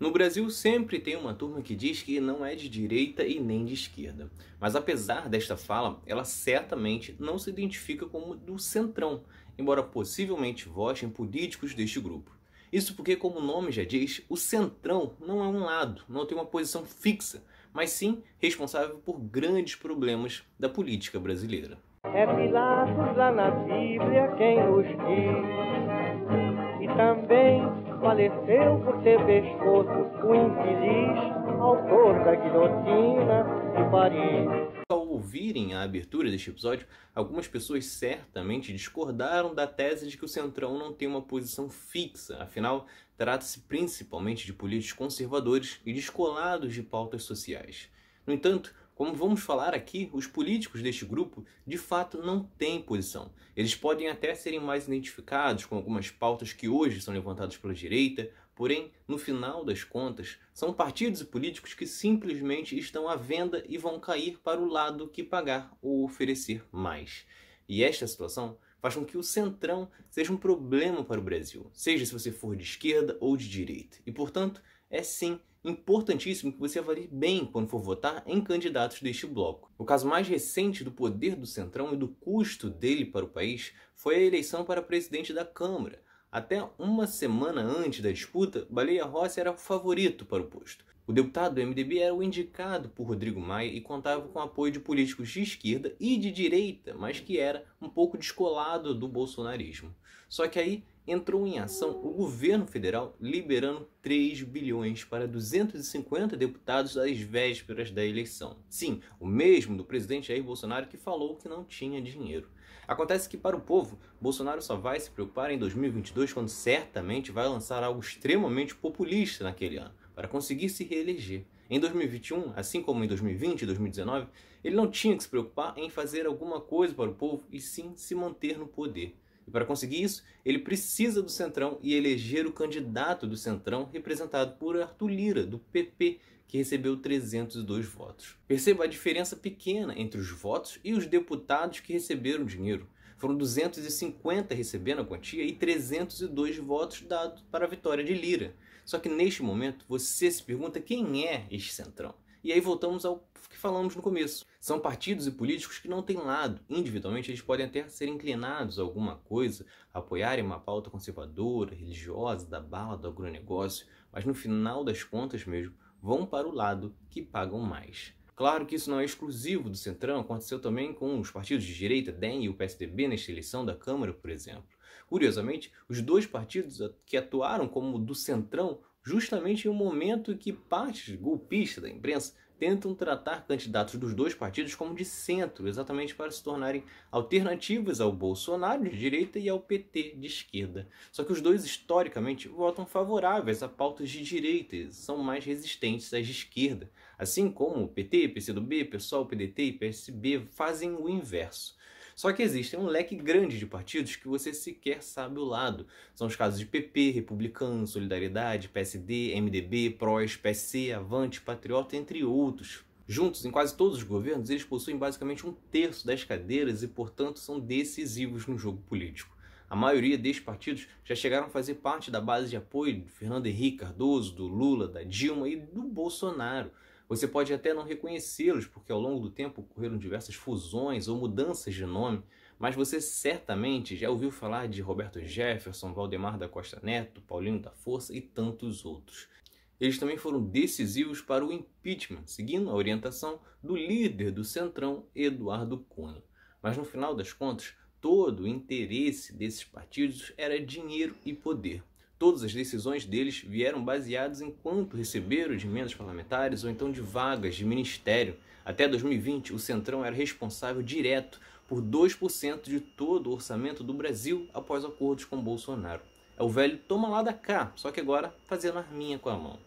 No Brasil sempre tem uma turma que diz que não é de direita e nem de esquerda. Mas apesar desta fala, ela certamente não se identifica como do centrão, embora possivelmente vote em políticos deste grupo. Isso porque, como o nome já diz, o centrão não é um lado, não tem uma posição fixa, mas sim responsável por grandes problemas da política brasileira. É Pilatos lá na Bíblia quem nos diz, e também faleceu por ter pescoço o infeliz autor da guilhotina de Paris. Ao ouvirem a abertura deste episódio, algumas pessoas certamente discordaram da tese de que o Centrão não tem uma posição fixa, afinal, trata-se principalmente de políticos conservadores e descolados de pautas sociais. No entanto, como vamos falar aqui, os políticos deste grupo de fato não têm posição. Eles podem até serem mais identificados com algumas pautas que hoje são levantadas pela direita, porém, no final das contas, são partidos e políticos que simplesmente estão à venda e vão cair para o lado que pagar ou oferecer mais. E esta situação faz com que o centrão seja um problema para o Brasil, seja se você for de esquerda ou de direita. E, portanto, é sim Importantíssimo que você avalie bem quando for votar em candidatos deste bloco. O caso mais recente do poder do Centrão e do custo dele para o país foi a eleição para presidente da Câmara. Até uma semana antes da disputa, Baleia Rossi era o favorito para o posto. O deputado do MDB era o indicado por Rodrigo Maia e contava com apoio de políticos de esquerda e de direita, mas que era um pouco descolado do bolsonarismo. Só que aí entrou em ação o governo federal liberando 3 bilhões para 250 deputados às vésperas da eleição. Sim, o mesmo do presidente Jair Bolsonaro que falou que não tinha dinheiro. Acontece que para o povo, Bolsonaro só vai se preocupar em 2022 quando certamente vai lançar algo extremamente populista naquele ano para conseguir se reeleger. Em 2021, assim como em 2020 e 2019, ele não tinha que se preocupar em fazer alguma coisa para o povo e sim se manter no poder. E para conseguir isso, ele precisa do Centrão e eleger o candidato do Centrão, representado por Arthur Lira, do PP, que recebeu 302 votos. Perceba a diferença pequena entre os votos e os deputados que receberam dinheiro. Foram 250 recebendo a quantia e 302 votos dados para a vitória de Lira. Só que neste momento você se pergunta quem é este Centrão. E aí voltamos ao que falamos no começo. São partidos e políticos que não têm lado. Individualmente, eles podem até ser inclinados a alguma coisa, apoiarem uma pauta conservadora, religiosa, da bala, do agronegócio, mas no final das contas mesmo, vão para o lado que pagam mais. Claro que isso não é exclusivo do Centrão, aconteceu também com os partidos de direita, DEM e o PSDB, nesta eleição da Câmara, por exemplo. Curiosamente, os dois partidos que atuaram como do Centrão justamente em um momento que partes golpistas da imprensa tentam tratar candidatos dos dois partidos como de centro, exatamente para se tornarem alternativas ao Bolsonaro de direita e ao PT de esquerda. Só que os dois historicamente votam favoráveis a pautas de direita e são mais resistentes às de esquerda, assim como o PT, PCdoB, PSOL, PDT e PSB fazem o inverso. Só que existe um leque grande de partidos que você sequer sabe o lado. São os casos de PP, Republicano, Solidariedade, PSD, MDB, PROS, PC, Avante, Patriota, entre outros. Juntos, em quase todos os governos, eles possuem basicamente um terço das cadeiras e, portanto, são decisivos no jogo político. A maioria destes partidos já chegaram a fazer parte da base de apoio do Fernando Henrique Cardoso, do Lula, da Dilma e do Bolsonaro. Você pode até não reconhecê-los, porque ao longo do tempo ocorreram diversas fusões ou mudanças de nome, mas você certamente já ouviu falar de Roberto Jefferson, Valdemar da Costa Neto, Paulino da Força e tantos outros. Eles também foram decisivos para o impeachment, seguindo a orientação do líder do Centrão, Eduardo Cunha. Mas no final das contas, todo o interesse desses partidos era dinheiro e poder. Todas as decisões deles vieram baseadas em quanto receberam de emendas parlamentares ou então de vagas de ministério. Até 2020, o Centrão era responsável direto por 2% de todo o orçamento do Brasil após acordos com Bolsonaro. É o velho toma lá da cá, só que agora fazendo arminha com a mão.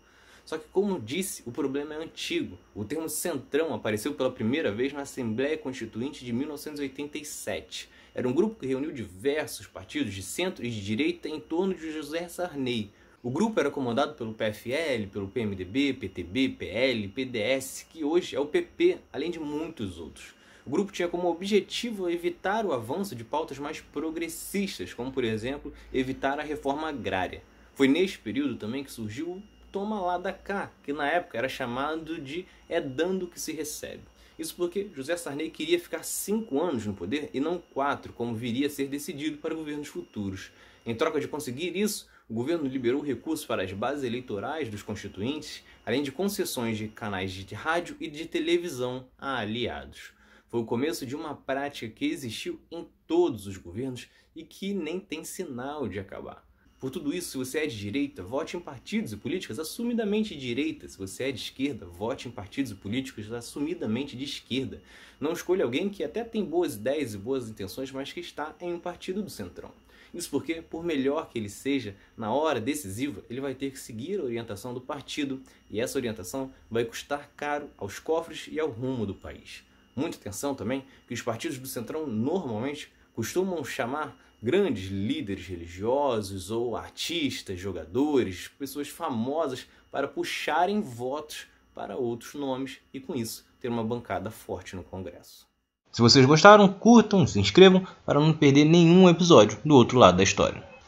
Só que, como disse, o problema é antigo. O termo centrão apareceu pela primeira vez na Assembleia Constituinte de 1987. Era um grupo que reuniu diversos partidos de centro e de direita em torno de José Sarney. O grupo era comandado pelo PFL, pelo PMDB, PTB, PL, PDS, que hoje é o PP, além de muitos outros. O grupo tinha como objetivo evitar o avanço de pautas mais progressistas, como por exemplo, evitar a reforma agrária. Foi neste período também que surgiu o Toma Lá da Cá, que na época era chamado de É Dando que se recebe. Isso porque José Sarney queria ficar cinco anos no poder e não quatro, como viria a ser decidido para governos futuros. Em troca de conseguir isso, o governo liberou recursos para as bases eleitorais dos constituintes, além de concessões de canais de rádio e de televisão a aliados. Foi o começo de uma prática que existiu em todos os governos e que nem tem sinal de acabar. Por tudo isso, se você é de direita, vote em partidos e políticas assumidamente de direita. Se você é de esquerda, vote em partidos e políticos assumidamente de esquerda. Não escolha alguém que até tem boas ideias e boas intenções, mas que está em um partido do centrão. Isso porque, por melhor que ele seja, na hora decisiva, ele vai ter que seguir a orientação do partido, e essa orientação vai custar caro aos cofres e ao rumo do país. Muita atenção também que os partidos do Centrão normalmente costumam chamar grandes líderes religiosos ou artistas, jogadores, pessoas famosas para puxarem votos para outros nomes e com isso ter uma bancada forte no Congresso. Se vocês gostaram, curtam, se inscrevam para não perder nenhum episódio do outro lado da história.